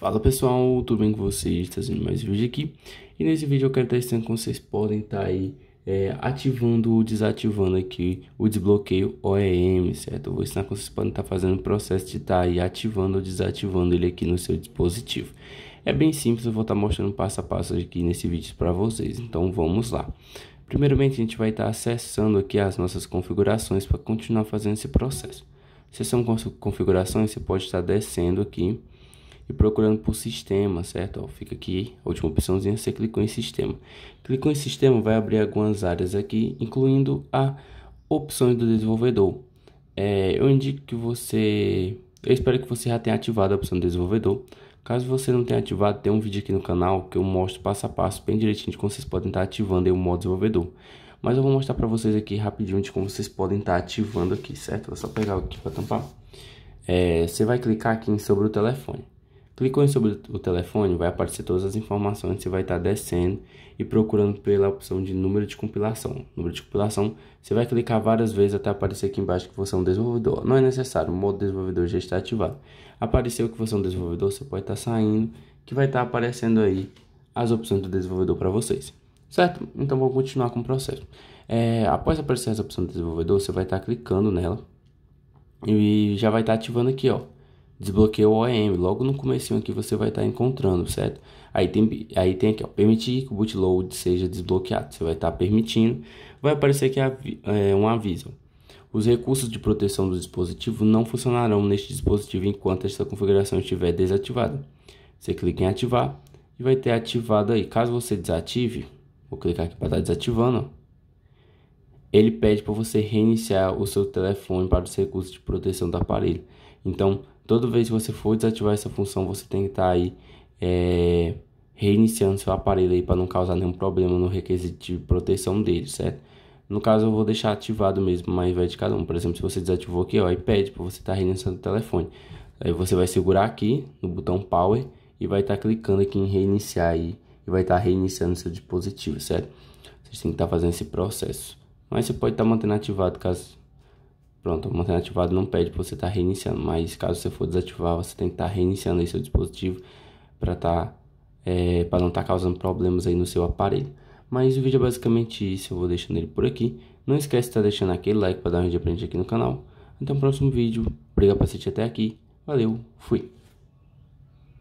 Fala pessoal, tudo bem com vocês? Trazendo mais um vídeo aqui e nesse vídeo eu quero estar ensinando como vocês podem estar tá aí é, ativando ou desativando aqui o desbloqueio OEM, certo? Eu vou ensinar como vocês podem estar tá fazendo o processo de estar tá aí ativando ou desativando ele aqui no seu dispositivo. É bem simples, eu vou estar mostrando passo a passo aqui nesse vídeo para vocês, então vamos lá. Primeiramente a gente vai estar acessando aqui as nossas configurações para continuar fazendo esse processo. são configurações, você pode estar descendo aqui e procurando por sistema, certo? Ó, fica aqui, a última opçãozinha, você clicou em sistema. Clicou em sistema, vai abrir algumas áreas aqui, incluindo a opções do desenvolvedor. É, eu indico que você... Eu espero que você já tenha ativado a opção do desenvolvedor. Caso você não tenha ativado, tem um vídeo aqui no canal que eu mostro passo a passo, bem direitinho, de como vocês podem estar ativando o modo desenvolvedor. Mas eu vou mostrar para vocês aqui rapidinho de como vocês podem estar ativando aqui, certo? Vou só pegar aqui para tampar. É, você vai clicar aqui em sobre o telefone. Clicou em sobre o telefone, vai aparecer todas as informações, você vai estar descendo e procurando pela opção de número de compilação. Número de compilação, você vai clicar várias vezes até aparecer aqui embaixo que você é um desenvolvedor. Não é necessário, o modo desenvolvedor já está ativado. Apareceu que você é um desenvolvedor, você pode estar saindo, que vai estar aparecendo aí as opções do desenvolvedor para vocês. Certo? Então vou continuar com o processo. É, após aparecer essa opção do desenvolvedor, você vai estar clicando nela e já vai estar ativando aqui, ó desbloqueia o OEM. Logo no começo aqui você vai estar tá encontrando, certo? Aí tem, aí tem aqui, ó, permitir que o bootload seja desbloqueado. Você vai estar tá permitindo, vai aparecer aqui é, um aviso. Os recursos de proteção do dispositivo não funcionarão neste dispositivo enquanto esta configuração estiver desativada. Você clica em ativar e vai ter ativado aí. Caso você desative, vou clicar aqui para estar tá desativando, ó. ele pede para você reiniciar o seu telefone para os recursos de proteção do aparelho. Então, Toda vez que você for desativar essa função, você tem que estar tá aí é, reiniciando seu aparelho aí para não causar nenhum problema no requisito de proteção dele, certo? No caso, eu vou deixar ativado mesmo, mas vai de cada um. Por exemplo, se você desativou aqui, ó, iPad para você estar tá reiniciando o telefone. Aí você vai segurar aqui no botão Power e vai estar tá clicando aqui em reiniciar aí e vai estar tá reiniciando seu dispositivo, certo? Você tem que estar tá fazendo esse processo. Mas você pode estar tá mantendo ativado caso Pronto, mantendo ativado não pede para você estar tá reiniciando, mas caso você for desativar, você tem que estar tá reiniciando aí seu dispositivo para tá, é, para não estar tá causando problemas aí no seu aparelho. Mas o vídeo é basicamente isso, eu vou deixando ele por aqui. Não esquece de estar tá deixando aquele like para dar um vídeo pra gente aqui no canal. Até o próximo vídeo, obrigado por assistir até aqui, valeu, fui!